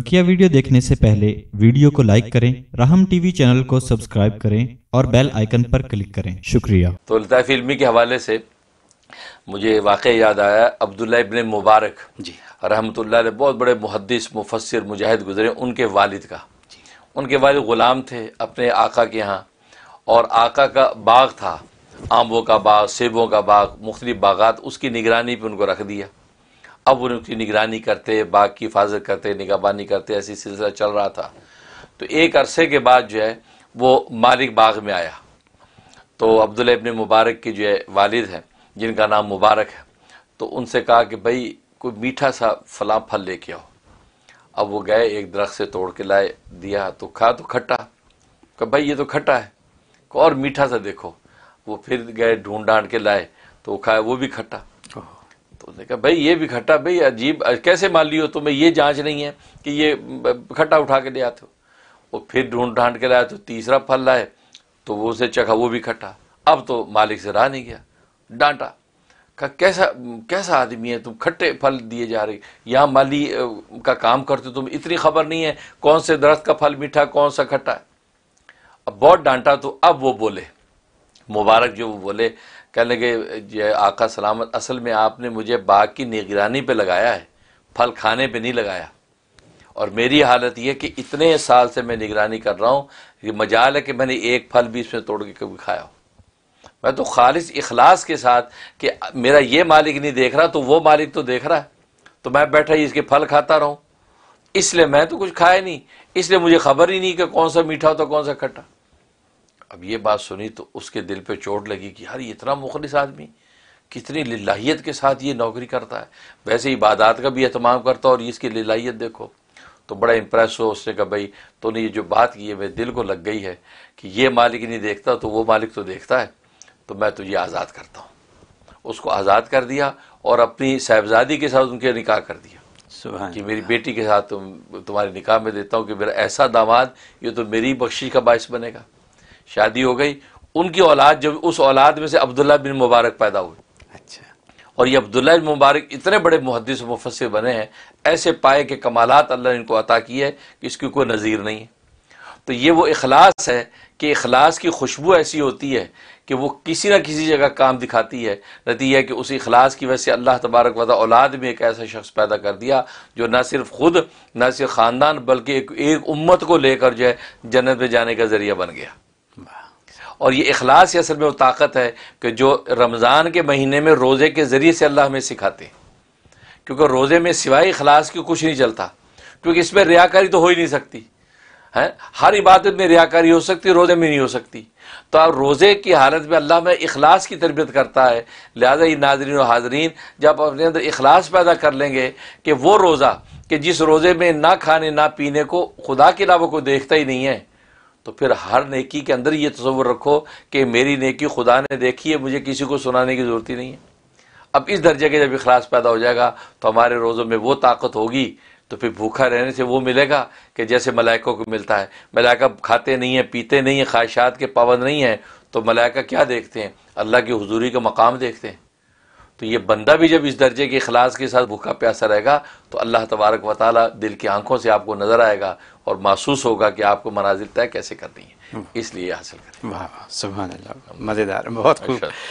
बकिया वीडियो देखने से पहले वीडियो को लाइक करें राहम टीवी चैनल को सब्सक्राइब करें और बेल आइकन पर क्लिक करें शुक्रिया तो लताफ फिल्मी के हवाले से मुझे वाक़ याद आया अब्दुल्ला इबन मुबारक जी रहमतुल्लाह बहुत बड़े मुहदस मुफसर मुजाहिद गुजरे उनके वालिद का उनके वालिद ग़ुलाम थे अपने आका के यहाँ और आका का बाग था आम्बों का बाग सेबों का बाग मुख्तलिफ बागात उसकी निगरानी पर उनको रख दिया अब उनकी निगरानी करते बाग की हिफाजत करते निगाबानी करते ऐसी सिलसिला चल रहा था तो एक अरसे के बाद जो है वो मालिक बाग में आया तो अब्दुल्ला इबन मुबारक के जो है वालिद हैं जिनका नाम मुबारक है तो उनसे कहा कि भाई कोई मीठा सा फला फल लेके आओ अब वो गए एक दरख्त से तोड़ के लाए दिया तो खा तो खट्टा कहा भाई ये तो खट्टा है और मीठा सा देखो वो फिर गए ढूंढ डांड के लाए तो वो खाया वो भी खट्टा तो उसने कहा भाई ये भी खट्टा भाई अजीब कैसे मान लियो तुम्हें ये जांच नहीं है कि ये खट्टा उठा के ले आते हो वो फिर ढूंढ ढांड के लाया तो तीसरा फल लाए तो वो उसे चखा वो भी खट्टा अब तो मालिक से रहा नहीं गया डांटा कहा कैसा कैसा आदमी है तुम खट्टे फल दिए जा रहे यहाँ माली का काम करते तुम इतनी खबर नहीं है कौन से दरख्त का फल मीठा कौन सा खट्टा अब बहुत डांटा तो अब वो बोले मुबारक जो वो बोले कहने लगे ये आका सलामत असल में आपने मुझे बाग की निगरानी पे लगाया है फल खाने पे नहीं लगाया और मेरी हालत यह कि इतने साल से मैं निगरानी कर रहा हूँ ये मजाल है कि मैंने एक फल भी इसमें तोड़ के कभी खाया हो मैं तो खालिश इखलास के साथ कि मेरा ये मालिक नहीं देख रहा तो वो मालिक तो देख रहा है तो मैं बैठा ही इसके फल खाता रहूँ इसलिए मैं तो कुछ खाया नहीं इसलिए मुझे खबर ही नहीं कि कौन सा मीठा होता कौन सा खट्टा अब ये बात सुनी तो उसके दिल पर चोट लगी कि यार इतना मुखलिस आदमी कितनी लाहीत के साथ ये नौकरी करता है वैसे इबादात का भी अहतमाम करता और इसकी लाहीत देखो तो बड़ा इम्प्रेस हो उसने कहा भाई तूने ये जो बात की है मेरे दिल को लग गई है कि ये मालिक नहीं देखता तो वो मालिक तो देखता है तो मैं तुझे आज़ाद करता हूँ उसको आज़ाद कर दिया और अपनी साहबजादी के साथ उनके निका कर दिया कि मेरी बेटी के साथ तुम तुम्हारे निकाह में देता हूँ कि मेरा ऐसा दामाद ये तो मेरी बख्शी का बायस बनेगा शादी हो गई उनकी औलाद जब उस औलाद में से अब्दुल्ला बिन मुबारक पैदा हुए अच्छा और ये अब्दुल्ला बिन मुबारक इतने बड़े मुहदस मुफसर बने हैं ऐसे पाए के कमालत अल्लाह ने इनको अता किया है कि इसकी कोई नज़ीर नहीं है तो ये वो अखलास है कि अखलास की खुशबू ऐसी होती है कि वो किसी ना किसी जगह काम दिखाती है नतीजा है कि उसी अखलास की वजह से अल्लाह तबारक वादा औलाद में एक ऐसा शख्स पैदा कर दिया जो ना सिर्फ ख़ुद ना सिर्फ ख़ानदान बल्कि एक, एक उम्मत को लेकर जो है जन्नत में जाने का ज़रिया बन गया और ये अखलास ही असल में वो ताकत है कि जो रमज़ान के महीने में रोज़े के ज़रिए से अल्लाह हमें सिखाते क्योंकि रोज़े में सिवाय अखलास के कुछ नहीं चलता क्योंकि इसमें रियाकारी तो हो ही नहीं सकती है हर इबादत में रियाकारी हो सकती रोज़े में नहीं हो सकती तो आप रोज़े की हालत में अल्लाह में अखलास की तरबियत करता है लिहाजा ये नाजरीन और हाजरीन जब अपने अंदर अखलास पैदा कर लेंगे कि वो रोज़ा कि जिस रोज़े में ना खाने ना पीने को खुदा के अलावा कोई देखता ही नहीं है तो फिर हर नेकी के अंदर ये तस्वर रखो कि मेरी नेकी खुदा ने देखी है मुझे किसी को सुनाने की ज़रूरत ही नहीं है अब इस दर्जे के जब अखलास पैदा हो जाएगा तो हमारे रोज़ों में वो ताकत होगी तो फिर भूखा रहने से वो मिलेगा कि जैसे मलाइकों को मिलता है मलाइका खाते नहीं हैं पीते नहीं हैं ख्वाहिशात के पाबंद नहीं हैं तो मलाइका क्या देखते हैं अल्लाह की हजूरी का मकाम देखते हैं तो ये बंदा भी जब इस दर्जे के अखलास के साथ भूखा प्यासा रहेगा तो अल्लाह तबारक वाल दिल की आंखों से आपको नजर आएगा और महसूस होगा कि आपको मनाजिल तय कैसे करनी है हम्म। इसलिए हासिल करें वाह वाह सुबह मज़ेदार बहुत खुश